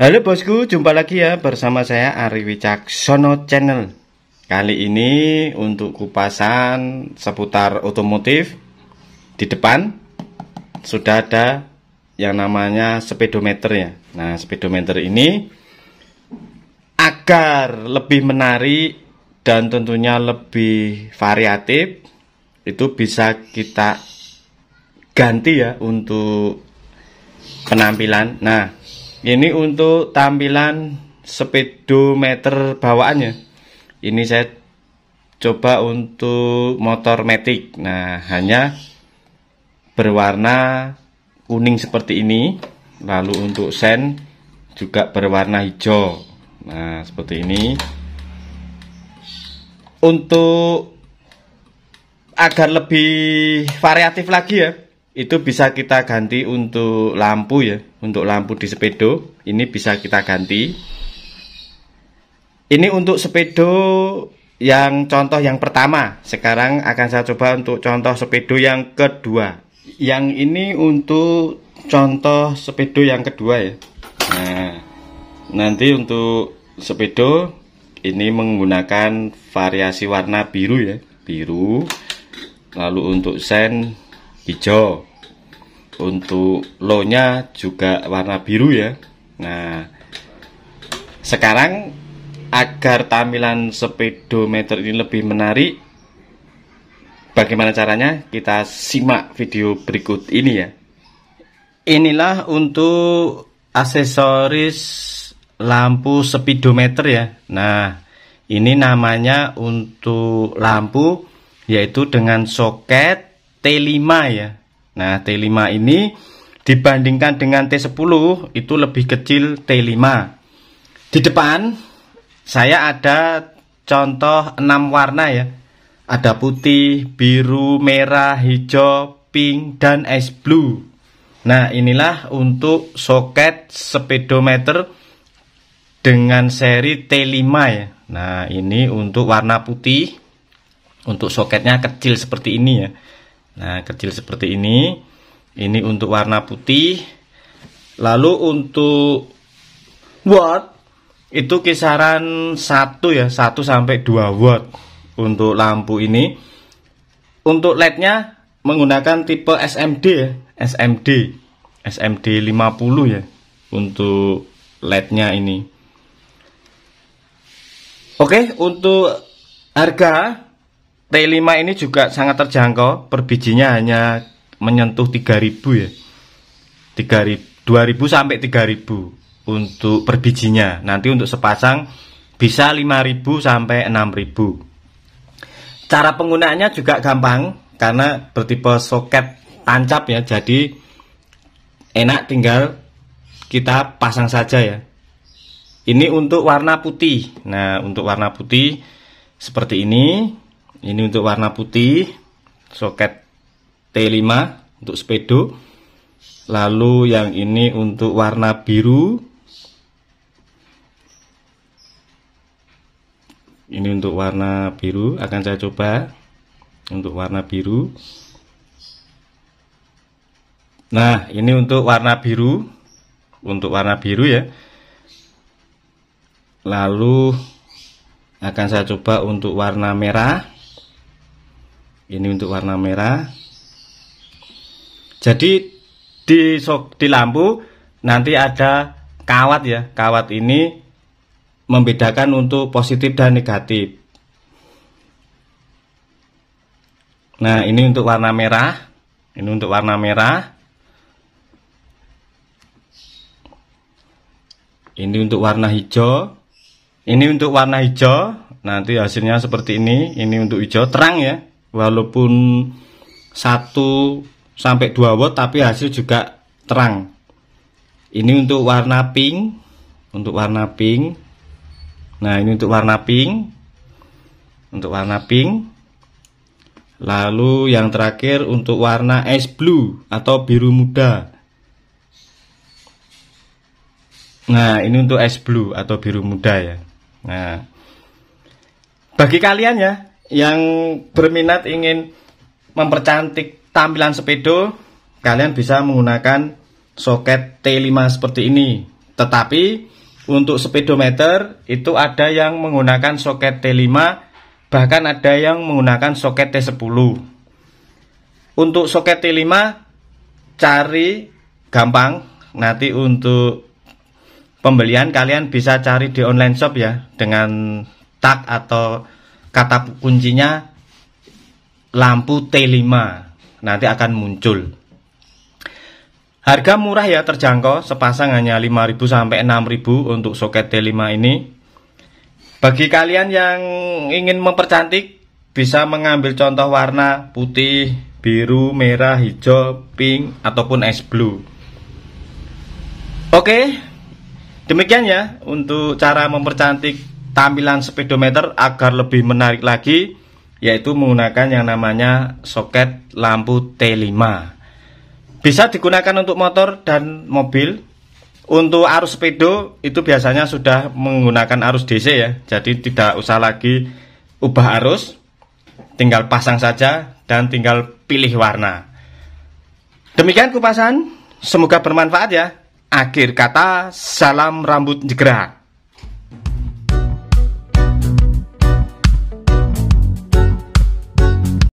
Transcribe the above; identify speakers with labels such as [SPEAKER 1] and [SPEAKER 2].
[SPEAKER 1] Halo bosku, jumpa lagi ya bersama saya Ari Wicaksono Channel. Kali ini untuk kupasan seputar otomotif di depan sudah ada yang namanya speedometer ya. Nah, speedometer ini agar lebih menarik dan tentunya lebih variatif itu bisa kita ganti ya untuk penampilan. Nah, ini untuk tampilan speedometer bawaannya. Ini saya coba untuk motor matic. Nah, hanya berwarna kuning seperti ini. Lalu untuk sen juga berwarna hijau. Nah, seperti ini. Untuk agar lebih variatif lagi ya itu bisa kita ganti untuk lampu ya untuk lampu di sepedo ini bisa kita ganti ini untuk sepedo yang contoh yang pertama sekarang akan saya coba untuk contoh sepedo yang kedua yang ini untuk contoh sepedo yang kedua ya nah nanti untuk sepedo ini menggunakan variasi warna biru ya biru lalu untuk sen hijau untuk lo-nya juga warna biru ya nah sekarang agar tampilan speedometer ini lebih menarik bagaimana caranya kita simak video berikut ini ya inilah untuk aksesoris lampu speedometer ya nah ini namanya untuk lampu yaitu dengan soket T5 ya. Nah, T5 ini dibandingkan dengan T10 itu lebih kecil T5. Di depan saya ada contoh 6 warna ya. Ada putih, biru, merah, hijau, pink, dan ice blue. Nah, inilah untuk soket speedometer dengan seri T5 ya. Nah, ini untuk warna putih. Untuk soketnya kecil seperti ini ya. Nah, kecil seperti ini. Ini untuk warna putih. Lalu untuk watt itu kisaran 1 ya, 1 sampai 2 watt untuk lampu ini. Untuk LED-nya menggunakan tipe SMD ya, SMD. SMD 50 ya untuk LED-nya ini. Oke, untuk harga T5 ini juga sangat terjangkau, per bijinya hanya menyentuh 3000 ya. 3000 2000 sampai 3000 untuk per bijinya. Nanti untuk sepasang bisa 5000 sampai 6000. Cara penggunaannya juga gampang karena bertipe soket tancap ya. Jadi enak tinggal kita pasang saja ya. Ini untuk warna putih. Nah, untuk warna putih seperti ini ini untuk warna putih soket T5 untuk sepedo lalu yang ini untuk warna biru ini untuk warna biru akan saya coba untuk warna biru nah ini untuk warna biru untuk warna biru ya lalu akan saya coba untuk warna merah ini untuk warna merah jadi di sok di lampu nanti ada kawat ya kawat ini membedakan untuk positif dan negatif nah ini untuk warna merah ini untuk warna merah ini untuk warna hijau ini untuk warna hijau nanti hasilnya seperti ini ini untuk hijau terang ya walaupun 1 sampai 2 watt tapi hasil juga terang ini untuk warna pink untuk warna pink nah ini untuk warna pink untuk warna pink lalu yang terakhir untuk warna es blue atau biru muda nah ini untuk es blue atau biru muda ya nah bagi kalian ya yang berminat ingin mempercantik tampilan sepedo, kalian bisa menggunakan soket T5 seperti ini. Tetapi untuk speedometer itu ada yang menggunakan soket T5, bahkan ada yang menggunakan soket T10. Untuk soket T5 cari gampang. Nanti untuk pembelian kalian bisa cari di online shop ya dengan tag atau kata kuncinya lampu T5 nanti akan muncul. Harga murah ya terjangkau, sepasang hanya 5.000 sampai 6.000 untuk soket T5 ini. Bagi kalian yang ingin mempercantik bisa mengambil contoh warna putih, biru, merah, hijau, pink ataupun es blue. Oke. Demikian ya untuk cara mempercantik tampilan speedometer agar lebih menarik lagi yaitu menggunakan yang namanya soket lampu T5 bisa digunakan untuk motor dan mobil untuk arus speedo itu biasanya sudah menggunakan arus DC ya jadi tidak usah lagi ubah arus tinggal pasang saja dan tinggal pilih warna demikian kupasan semoga bermanfaat ya akhir kata salam rambut jegerak